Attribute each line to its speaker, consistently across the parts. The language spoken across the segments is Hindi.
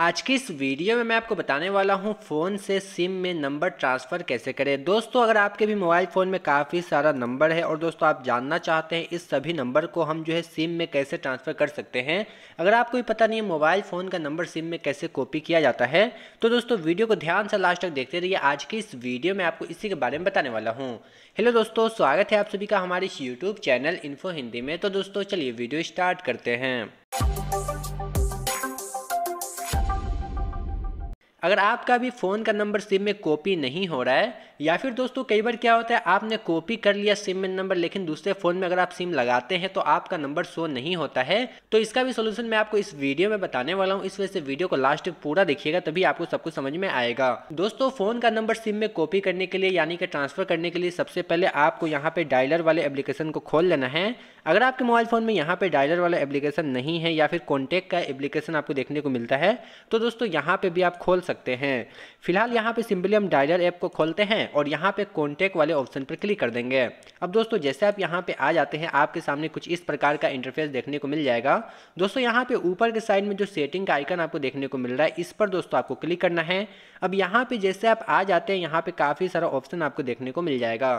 Speaker 1: आज की इस वीडियो में मैं आपको बताने वाला हूं फ़ोन से सिम में नंबर ट्रांसफ़र कैसे करें दोस्तों अगर आपके भी मोबाइल फ़ोन में काफ़ी सारा नंबर है और दोस्तों आप जानना चाहते हैं इस सभी नंबर को हम जो है सिम में कैसे ट्रांसफ़र कर सकते हैं अगर आपको भी पता नहीं है मोबाइल फ़ोन का नंबर सिम में कैसे कॉपी किया जाता है तो दोस्तों वीडियो को ध्यान से लास्ट तक देखते रहिए आज की इस वीडियो में आपको इसी के बारे में बताने वाला हूँ हेलो दोस्तों स्वागत है आप सभी का हमारे इस यूट्यूब चैनल इन्फो हिंदी में तो दोस्तों चलिए वीडियो स्टार्ट करते हैं अगर आपका भी फ़ोन का नंबर सिम में कॉपी नहीं हो रहा है या फिर दोस्तों कई बार क्या होता है आपने कॉपी कर लिया सिम में नंबर लेकिन दूसरे फ़ोन में अगर आप सिम लगाते हैं तो आपका नंबर शो नहीं होता है तो इसका भी सोल्यूशन मैं आपको इस वीडियो में बताने वाला हूँ इस वजह से वीडियो को लास्ट पूरा देखिएगा तभी आपको सब कुछ समझ में आएगा दोस्तों फ़ोन का नंबर सिम में कॉपी करने के लिए यानी कि ट्रांसफ़र करने के लिए सबसे पहले आपको यहाँ पर डायलर वाले एप्लीकेशन को खोल लेना है अगर आपके मोबाइल फ़ोन में यहाँ पर डायलर वाला एप्लीकेशन नहीं है या फिर कॉन्टैक्ट का एप्लीकेशन आपको देखने को मिलता है तो दोस्तों यहाँ पर भी आप खोल सकते हैं फिलहाल यहाँ पे सिंपली हम डायलर ऐप को खोलते हैं और यहाँ पे कॉन्टैक्ट वाले ऑप्शन पर क्लिक कर देंगे अब दोस्तों जैसे आप यहाँ पे आ जाते हैं आपके सामने कुछ इस प्रकार का इंटरफेस देखने को मिल जाएगा दोस्तों यहाँ पे ऊपर के साइड में जो सेटिंग का आइकन आपको देखने को मिल रहा है इस पर दोस्तों आपको क्लिक करना है अब यहाँ पे जैसे आप आ जाते हैं यहाँ पे काफ़ी सारा ऑप्शन आपको देखने को मिल जाएगा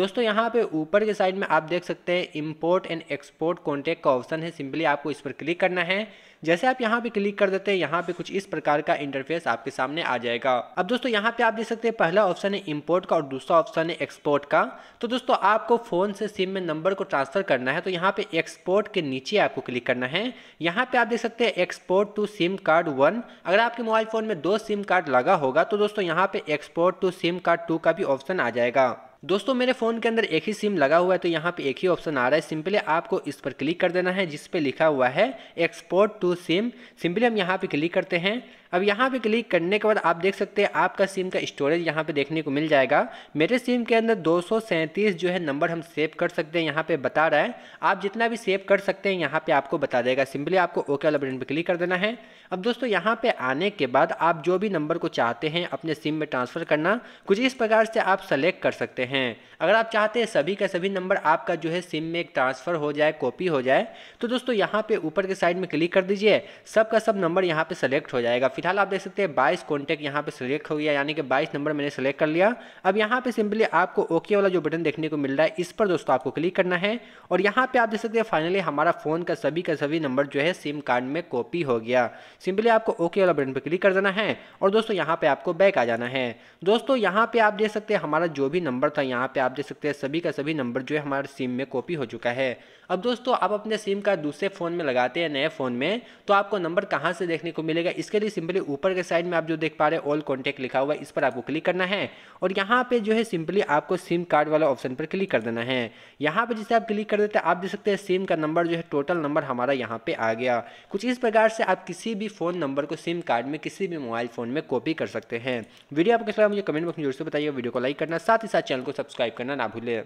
Speaker 1: दोस्तों यहाँ पे ऊपर के साइड में आप देख सकते हैं इम्पोर्ट एंड एक्सपोर्ट कॉन्टैक्ट का ऑप्शन है सिंपली आपको इस पर क्लिक करना है जैसे आप यहाँ पे क्लिक कर देते हैं यहाँ पे कुछ इस प्रकार का इंटरफेस आपके सामने आ जाएगा अब दोस्तों यहाँ पे आप देख सकते हैं पहला ऑप्शन है इम्पोर्ट का और दूसरा ऑप्शन है एक्सपोर्ट का तो दोस्तों आपको फोन से सिम में नंबर को ट्रांसफर करना है तो यहाँ पे एक्सपोर्ट के नीचे आपको क्लिक करना है यहाँ पे आप देख सकते हैं export to SIM card one अगर आपके मोबाइल फोन में दो सिम कार्ड लगा होगा तो दोस्तों यहाँ पे export to SIM card two का भी ऑप्शन आ जाएगा दोस्तों मेरे फ़ोन के अंदर एक ही सिम लगा हुआ है तो यहाँ पे एक ही ऑप्शन आ रहा है सिंपली आपको इस पर क्लिक कर देना है जिस पे लिखा हुआ है एक्सपोर्ट टू सिम सिंपली हम यहाँ पे क्लिक करते हैं अब यहाँ पे क्लिक करने के बाद आप देख सकते हैं आपका सिम का स्टोरेज यहाँ पे देखने को मिल जाएगा मेरे सिम के अंदर दो जो है नंबर हम सेव कर सकते हैं यहाँ पे बता रहा है आप जितना भी सेव कर सकते हैं यहाँ पे आपको बता देगा सिंपली आपको ओके वाला बटन पर क्लिक कर देना है अब दोस्तों यहाँ पे आने के बाद आप जो भी नंबर को चाहते हैं अपने सिम में ट्रांसफ़र करना कुछ इस प्रकार से आप सेलेक्ट कर सकते हैं अगर आप चाहते हैं सभी का सभी नंबर आपका जो है सिम में एक ट्रांसफ़र हो जाए कॉपी हो जाए तो दोस्तों यहाँ पे ऊपर के साइड में क्लिक कर दीजिए सबका सब नंबर यहाँ पे सेलेक्ट हो जाएगा फिर फिलहाल आप देख सकते हैं बाईस कॉन्टैक्ट यहाँ पे सिलेक्ट हो गया यानी कि बाईस नंबर मैंने सेलेक्ट कर लिया अब यहाँ पे सिंपली आपको ओके वाला जो बटन देखने को मिल रहा है इस पर दोस्तों आपको क्लिक करना है और यहाँ पे आप देख सकते हैं फाइनली हमारा फ़ोन का सभी का सभी नंबर जो है सिम कार्ड में कॉपी हो गया सिंपली आपको ओके वाला बटन पर क्लिक कर देना है और दोस्तों यहाँ पर आपको बैक आ जाना है दोस्तों यहाँ पर आप देख सकते हैं हमारा जो भी नंबर था यहाँ पर आप देख सकते हैं सभी का सभी नंबर जो है हमारे सिम में कॉपी हो चुका है अब दोस्तों आप अपने सिम कार्ड दूसरे फ़ोन में लगाते हैं नए फ़ोन में तो आपको नंबर कहाँ से देखने को मिलेगा इसके लिए सिंपली ऊपर के साइड में आप जो देख पा रहे हैं ऑल कॉन्टैक्ट लिखा हुआ है इस पर आपको क्लिक करना है और यहाँ पे जो है सिंपली आपको सिम कार्ड वाला ऑप्शन पर क्लिक कर देना है यहाँ पे जैसे आप क्लिक कर देते हैं आप देख सकते हैं सिम का नंबर जो है टोटल नंबर हमारा यहाँ पे आ गया कुछ इस प्रकार से आप किसी भी फ़ोन नंबर को सिम कार्ड में किसी भी मोबाइल फ़ोन में कॉपी कर सकते हैं वीडियो आपको कैसे मुझे कमेंट बॉक्स में जरूर से बताइए वीडियो को लाइक करना साथ ही साथ चैनल को सब्सक्राइब करना ना भूलें